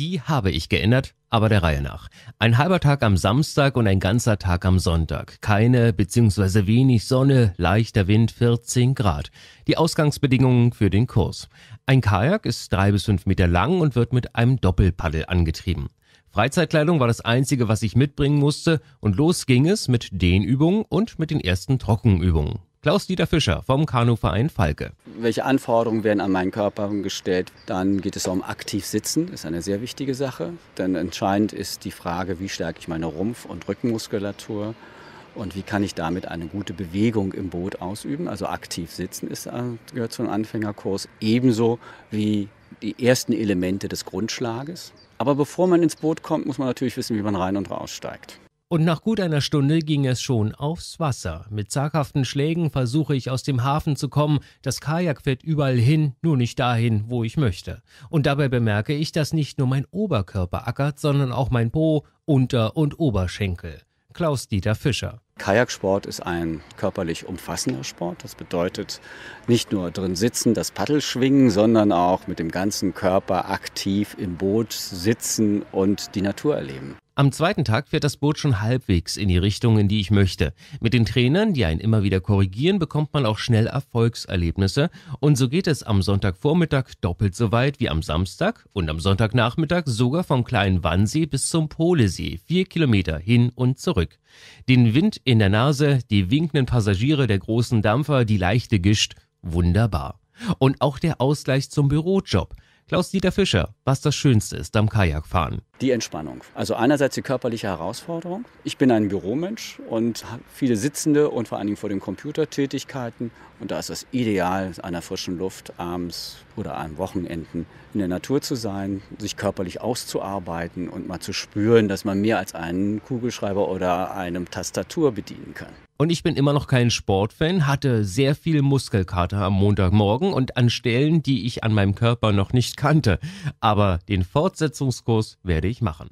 die habe ich geändert, aber der Reihe nach. Ein halber Tag am Samstag und ein ganzer Tag am Sonntag. Keine bzw. wenig Sonne, leichter Wind 14 Grad. Die Ausgangsbedingungen für den Kurs. Ein Kajak ist drei bis fünf Meter lang und wird mit einem Doppelpaddel angetrieben. Freizeitkleidung war das einzige, was ich mitbringen musste und los ging es mit den Übungen und mit den ersten Trockenübungen. Klaus-Dieter Fischer vom Kanuverein Falke. Welche Anforderungen werden an meinen Körper gestellt? Dann geht es um aktiv sitzen, ist eine sehr wichtige Sache. Denn entscheidend ist die Frage, wie stärke ich meine Rumpf- und Rückenmuskulatur und wie kann ich damit eine gute Bewegung im Boot ausüben. Also aktiv sitzen ist, äh, gehört zu einem Anfängerkurs, ebenso wie die ersten Elemente des Grundschlages. Aber bevor man ins Boot kommt, muss man natürlich wissen, wie man rein und raussteigt. Und nach gut einer Stunde ging es schon aufs Wasser. Mit zaghaften Schlägen versuche ich aus dem Hafen zu kommen. Das Kajak fährt überall hin, nur nicht dahin, wo ich möchte. Und dabei bemerke ich, dass nicht nur mein Oberkörper ackert, sondern auch mein Po, Unter- und Oberschenkel. Klaus-Dieter Fischer. Kajaksport ist ein körperlich umfassender Sport. Das bedeutet nicht nur drin sitzen, das Paddel schwingen, sondern auch mit dem ganzen Körper aktiv im Boot sitzen und die Natur erleben. Am zweiten Tag fährt das Boot schon halbwegs in die Richtung, in die ich möchte. Mit den Trainern, die einen immer wieder korrigieren, bekommt man auch schnell Erfolgserlebnisse und so geht es am Sonntagvormittag doppelt so weit wie am Samstag und am Sonntagnachmittag sogar vom kleinen Wannsee bis zum Polesee, vier Kilometer hin und zurück. Den Wind in der Nase, die winkenden Passagiere der großen Dampfer, die leichte Gischt, wunderbar. Und auch der Ausgleich zum Bürojob. Klaus-Dieter Fischer, was das Schönste ist am Kajakfahren die Entspannung. Also einerseits die körperliche Herausforderung. Ich bin ein Büromensch und habe viele sitzende und vor allen Dingen vor dem Computer Tätigkeiten. Und da ist das Ideal, einer frischen Luft abends oder an Wochenenden in der Natur zu sein, sich körperlich auszuarbeiten und mal zu spüren, dass man mehr als einen Kugelschreiber oder eine Tastatur bedienen kann. Und ich bin immer noch kein Sportfan, hatte sehr viel Muskelkater am Montagmorgen und an Stellen, die ich an meinem Körper noch nicht kannte. Aber den Fortsetzungskurs werde Gespräch machen.